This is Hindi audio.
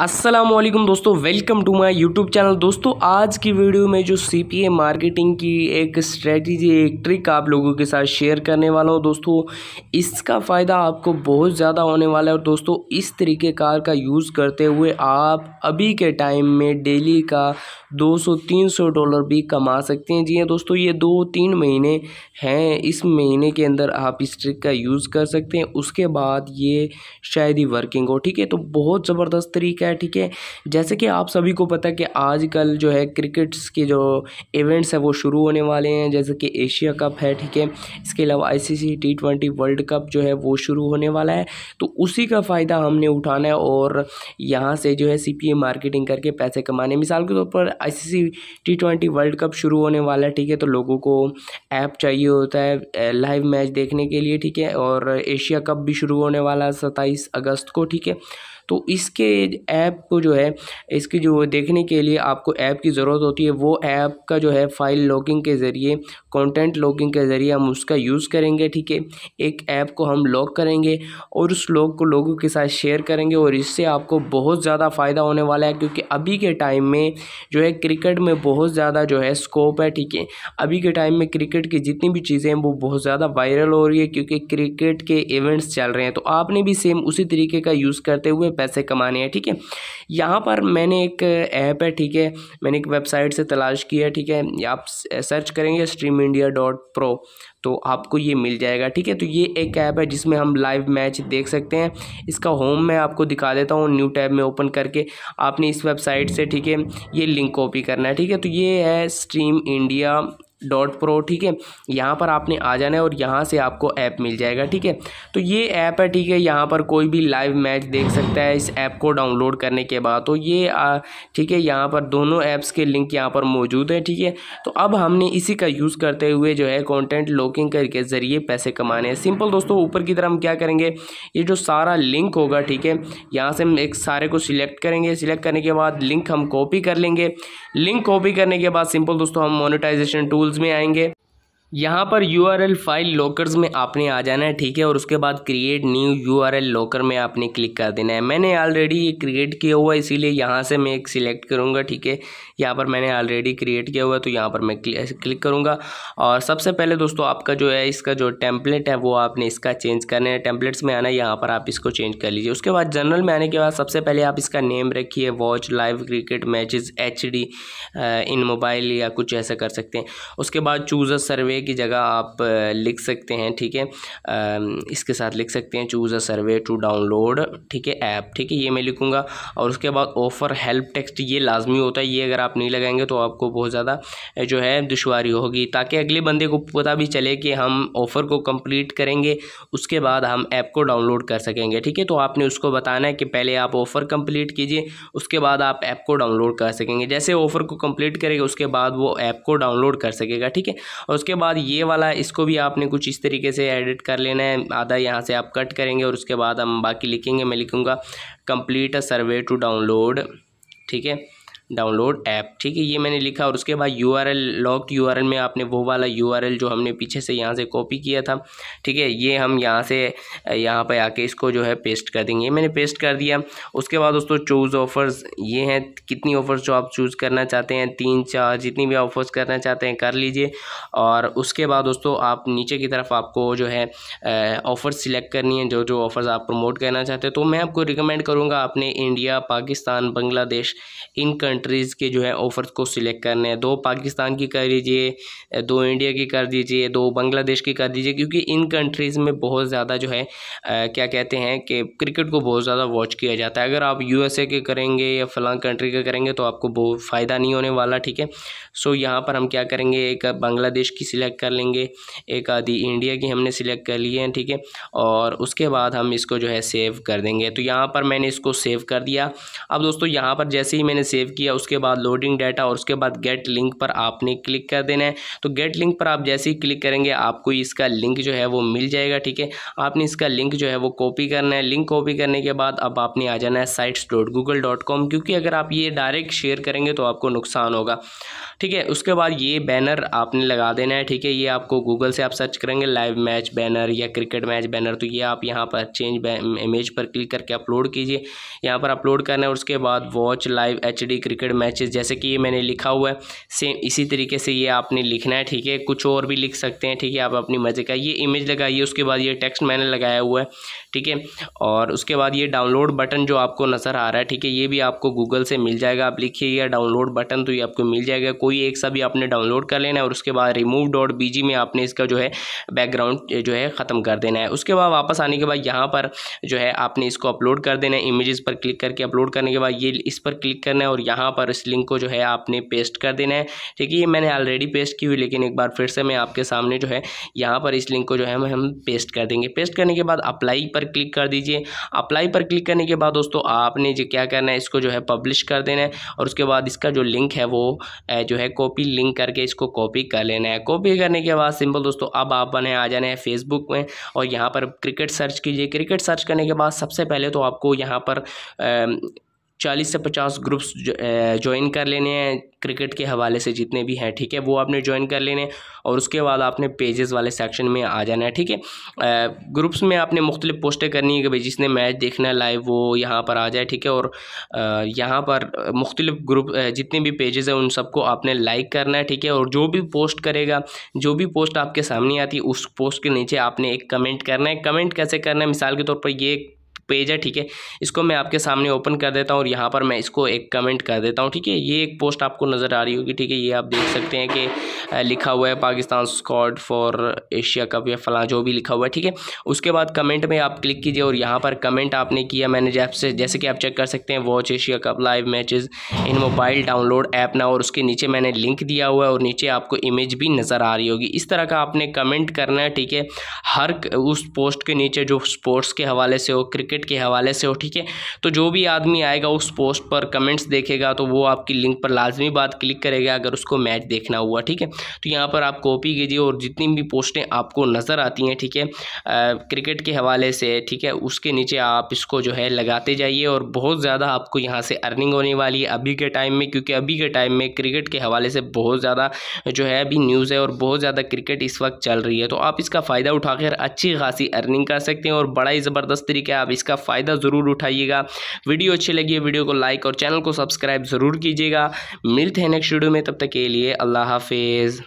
अस्सलाम वालेकुम दोस्तों welcome to my YouTube channel दोस्तों आज की वीडियो में जो सी पी ए मार्केटिंग की एक स्ट्रेटजी एक ट्रिक आप लोगों के साथ शेयर करने वाला हूँ दोस्तों इसका फ़ायदा आपको बहुत ज़्यादा होने वाला है और दोस्तों इस तरीके कार का यूज़ करते हुए आप अभी के टाइम में डेली का 200-300 डॉलर भी कमा सकते हैं जी हाँ दोस्तों ये दो तीन महीने हैं इस महीने के अंदर आप इस ट्रिक का यूज़ कर सकते हैं उसके बाद ये शायद ही वर्किंग हो ठीक है तो बहुत ज़बरदस्त तरीका है ठीक है जैसे कि आप सभी को पता है कि आजकल जो है क्रिकेट्स के जो इवेंट्स हैं वो शुरू होने वाले हैं जैसे कि एशिया कप है ठीक है इसके अलावा ICC T twenty world cup जो है वो शुरू होने वाला है तो उसी का फ़ायदा हमने उठाना है और यहाँ से जो है सी मार्केटिंग करके पैसे कमाने मिसाल के तौर तो पर I T twenty world cup शुरू होने वाला है ठीक है तो लोगों को ऐप चाहिए होता है लाइव मैच देखने के लिए ठीक है और एशिया कप भी शुरू होने वाला है सत्ताईस अगस्त को ठीक है तो इसके ऐप को जो है इसकी जो देखने के लिए आपको ऐप की ज़रूरत होती है वो ऐप का जो है फाइल लॉगिंग के ज़रिए कंटेंट लॉगिंग के ज़रिए हम उसका यूज़ करेंगे ठीक है एक ऐप को हम लॉक करेंगे और उस लॉग को लोगों के साथ शेयर करेंगे और इससे आपको बहुत ज़्यादा फ़ायदा होने वाला है क्योंकि अभी के टाइम में जो है क्रिकेट में बहुत ज़्यादा जो है स्कोप है ठीक है अभी के टाइम में क्रिकेट की जितनी भी चीज़ें हैं वो बहुत ज़्यादा वायरल हो रही है क्योंकि क्रिकेट के इवेंट्स चल रहे हैं तो आपने भी सेम उसी तरीके का यूज़ करते हुए पैसे कमाने हैं ठीक है यहाँ पर मैंने एक ऐप है ठीक है मैंने एक वेबसाइट से तलाश की है ठीक है आप सर्च करेंगे स्ट्रीम इंडिया डॉट प्रो तो आपको ये मिल जाएगा ठीक है तो ये एक ऐप है जिसमें हम लाइव मैच देख सकते हैं इसका होम मैं आपको दिखा देता हूँ न्यू टैब में ओपन करके आपने इस वेबसाइट से ठीक है ये लिंक कॉपी करना है ठीक है तो ये है स्ट्रीम इंडिया डॉट प्रो ठीक है यहाँ पर आपने आ जाना है और यहाँ से आपको ऐप मिल जाएगा ठीक है तो ये ऐप है ठीक है यहाँ पर कोई भी लाइव मैच देख सकता है इस ऐप को डाउनलोड करने के बाद तो ये ठीक है यहाँ पर दोनों ऐप्स के लिंक यहाँ पर मौजूद है ठीक है तो अब हमने इसी का यूज़ करते हुए जो है कॉन्टेंट लॉकिंग करके ज़रिए पैसे कमाने हैं सिंपल दोस्तों ऊपर की तरह हम क्या करेंगे ये जो सारा लिंक होगा ठीक है यहाँ से हम एक सारे को सिलेक्ट करेंगे सिलेक्ट करने के बाद लिंक हम कॉपी कर लेंगे लिंक कॉपी करने के बाद सिंपल दोस्तों हम मोनिटाइजेशन टूल स्कूल्स में आएंगे यहाँ पर U R L file lockers में आपने आ जाना है ठीक है और उसके बाद create new U R L locker में आपने क्लिक कर देना है मैंने ऑलरेडी ये क्रिएट किया हुआ है इसीलिए यहाँ से मैं एक सिलेक्ट करूँगा ठीक है यहाँ पर मैंने ऑलरेडी क्रिएट किया हुआ है तो यहाँ पर मैं क्लिक करूँगा और सबसे पहले दोस्तों आपका जो है इसका जो टेम्पलेट है वो आपने इसका चेंज करना है टेम्पलेट्स में आना है यहाँ पर आप इसको चेंज कर लीजिए उसके बाद जनरल में आने के बाद सबसे पहले आप इसका नेम रखिए watch live cricket matches H in mobile या कुछ ऐसा कर सकते हैं उसके बाद चूज़ अ सर्वे सर्वे की जगह आप लिख सकते हैं ठीक है इसके साथ लिख सकते हैं choose a survey to download ठीक है ऐप ठीक है ये मैं लिखूँगा और उसके बाद ऑफ़र हेल्प टेक्स्ट ये लाजमी होता है ये अगर आप नहीं लगाएंगे तो आपको बहुत ज़्यादा जो है दुशारी होगी ताकि अगले बंदे को पता भी चले कि हम ऑफ़र को कंप्लीट करेंगे उसके बाद हम ऐप को डाउनलोड कर सकेंगे ठीक है तो आपने उसको बताना है कि पहले आप ऑफ़र कंप्लीट कीजिए उसके बाद आप ऐप को डाउनलोड कर सकेंगे जैसे ऑफ़र को कंप्लीट करेंगे उसके बाद वो ऐप को डाउनलोड कर सकेगा ठीक है और उसके बाद बाद ये वाला इसको भी आपने कुछ इस तरीके से एडिट कर लेना है आधा यहाँ से आप कट करेंगे और उसके बाद हम बाकी लिखेंगे मैं लिखूँगा complete a survey to download ठीक है डाउनलोड ऐप ठीक है ये मैंने लिखा और उसके बाद U R L locked U R L में आपने वो वाला यू आर एल जो हमने पीछे से यहाँ से कॉपी किया था ठीक है ये हम यहाँ से यहाँ पर आके इसको जो है पेस्ट कर देंगे ये मैंने पेस्ट कर दिया उसके बाद दोस्तों चूज़ ऑफ़र्स ये हैं कितनी ऑफ़र्स जो आप चूज़ करना चाहते हैं तीन चार जितनी भी ऑफ़र्स करना चाहते हैं कर लीजिए और उसके बाद दोस्तों आप नीचे की तरफ आपको जो है ऑफ़र सिलेक्ट करनी है जो जो ऑफ़र्स आप प्रमोट करना चाहते हैं तो मैं आपको रिकमेंड करूँगा आपने India Pakistan Bangladesh in country countries के जो है ऑफर्स को सिलेक्ट करने हैं दो पाकिस्तान की कर दीजिए दो इंडिया की कर दीजिए दो बांग्लादेश की कर दीजिए क्योंकि इन कंट्रीज़ में बहुत ज़्यादा जो है आ, क्या कहते हैं कि क्रिकेट को बहुत ज़्यादा वॉच किया जाता है अगर आप यूएसए के करेंगे या फ़लां कंट्री के करेंगे तो आपको बहुत फ़ायदा नहीं होने वाला ठीक है सो यहाँ पर हम क्या करेंगे एक बांग्लादेश की सिलेक्ट कर लेंगे एक आधी इंडिया की हमने सिलेक्ट कर लिए है ठीक है और उसके बाद हम इसको जो है सेव कर देंगे तो यहाँ पर मैंने इसको सेव कर दिया अब दोस्तों यहाँ पर जैसे ही मैंने सेव किया दिया उसके बाद लोडिंग डाटा और उसके बाद गेट लिंक पर आपने क्लिक कर देना है तो गेट लिंक पर आप जैसे ही क्लिक करेंगे आपको इसका लिंक जो है वो मिल जाएगा ठीक है आपने इसका लिंक जो है वो कॉपी करना है लिंक कॉपी करने के बाद अब आपने आ जाना है sites dot Google dot com क्योंकि अगर आप ये डायरेक्ट शेयर करेंगे तो आपको नुकसान होगा ठीक है उसके बाद ये बैनर आपने लगा देना है ठीक है ये आपको गूगल से आप सर्च करेंगे लाइव मैच बैनर या क्रिकेट मैच बैनर तो ये आप यहाँ पर चेंज इमेज पर क्लिक करके अपलोड कीजिए यहाँ पर अपलोड करना है उसके बाद watch live H cricket cricket matches जैसे कि ये मैंने लिखा हुआ है सेम इसी तरीके से ये आपने लिखना है ठीक है कुछ और भी लिख सकते हैं ठीक है आप अपनी मज़े का ये इमेज लगाइए उसके बाद ये टेक्स्ट मैंने लगाया हुआ है ठीक है और उसके बाद ये डाउनलोड बटन जो आपको नज़र आ रहा है ठीक है ये भी आपको गूगल से मिल जाएगा आप लिखिएगा डाउनलोड बटन तो ये आपको मिल जाएगा कोई एक सा भी आपने डाउनलोड कर लेना है और उसके बाद रिमूव डॉट बी जी में आपने इसका जो है बैकग्राउंड जो है ख़त्म कर देना है उसके बाद वापस आने के बाद यहाँ पर जो है आपने इसको अपलोड कर देना है इमेज़ पर क्लिक करके अपलोड करने के बाद ये इस पर क्लिक करना है और यहाँ वहाँ पर इस लिंक को जो है आपने पेस्ट कर देना है ठीक है ये मैंने ऑलरेडी पेस्ट की हुई लेकिन एक बार फिर से मैं आपके सामने जो है यहाँ पर इस लिंक को जो है हम पेस्ट कर देंगे पेस्ट करने के बाद अप्लाई पर क्लिक कर दीजिए अप्लाई पर क्लिक करने के बाद दोस्तों आपने जो क्या करना है इसको जो है पब्लिश कर देना है और उसके बाद इसका जो लिंक है वो जो है कॉपी लिंक करके इसको कॉपी कर लेना है कॉपी करने के बाद सिंपल दोस्तों अब आप बने आ जाना है फेसबुक में और यहाँ पर क्रिकेट सर्च कीजिए क्रिकेट सर्च करने के बाद सबसे पहले तो आपको यहाँ पर चालीस से पचास ग्रुप्स ज्वाइन कर लेने हैं क्रिकेट के हवाले से जितने भी हैं ठीक है वो आपने ज्वाइन कर लेने हैं और उसके बाद आपने पेजेस वाले सेक्शन में आ जाना है ठीक है ग्रुप्स में आपने मुख्तलिफ पोस्टें करनी है कि भाई जिसने मैच देखना है लाइव वो यहाँ पर आ जाए ठीक है और यहाँ पर मुख्तलिफ ग्रुप जितने भी पेजेस हैं उन सबको आपने लाइक करना है ठीक है और जो भी पोस्ट करेगा जो भी पोस्ट आपके सामने आती है उस पोस्ट के नीचे आपने एक कमेंट करना है कमेंट कैसे करना है मिसाल के तौर पर ये पेज है ठीक है इसको मैं आपके सामने ओपन कर देता हूँ और यहाँ पर मैं इसको एक कमेंट कर देता हूँ ठीक है ये एक पोस्ट आपको नज़र आ रही होगी ठीक है ये आप देख सकते हैं कि लिखा हुआ है Pakistan squad for Asia cup या फला जो भी लिखा हुआ है ठीक है उसके बाद कमेंट में आप क्लिक कीजिए और यहाँ पर कमेंट आपने किया मैंने जैसे जैसे कि आप चेक कर सकते हैं watch Asia cup live matches in mobile download app ना और उसके नीचे मैंने लिंक दिया हुआ है और नीचे आपको इमेज भी नज़र आ रही होगी इस तरह का आपने कमेंट करना है ठीक है हर उस पोस्ट के नीचे जो स्पोर्ट्स के हवाले से हो क्रिकेट सर्टिफिकेट के हवाले से हो ठीक है तो जो भी आदमी आएगा उस पोस्ट पर कमेंट्स देखेगा तो वो आपकी लिंक पर लाजमी बात क्लिक करेगा अगर उसको मैच देखना हुआ ठीक है तो यहाँ पर आप कॉपी कीजिए और जितनी भी पोस्टें आपको नज़र आती हैं ठीक है क्रिकेट के हवाले से ठीक है उसके नीचे आप इसको जो है लगाते जाइए और बहुत ज़्यादा आपको यहाँ से अर्निंग होने वाली है अभी के टाइम में क्योंकि अभी के टाइम में क्रिकेट के हवाले से बहुत ज़्यादा जो है अभी न्यूज़ है और बहुत ज़्यादा क्रिकेट इस वक्त चल रही है तो आप इसका फ़ायदा उठाकर अच्छी खासी अर्निंग कर सकते हैं और बड़ा ही ज़बरदस्त तरीके आप इसका इसका फ़ायदा ज़रूर उठाइएगा वीडियो अच्छी लगी है वीडियो को लाइक और चैनल को सब्सक्राइब ज़रूर कीजिएगा मिलते हैं नेक्स्ट वीडियो में तब तक के लिए अल्लाह हाफिज़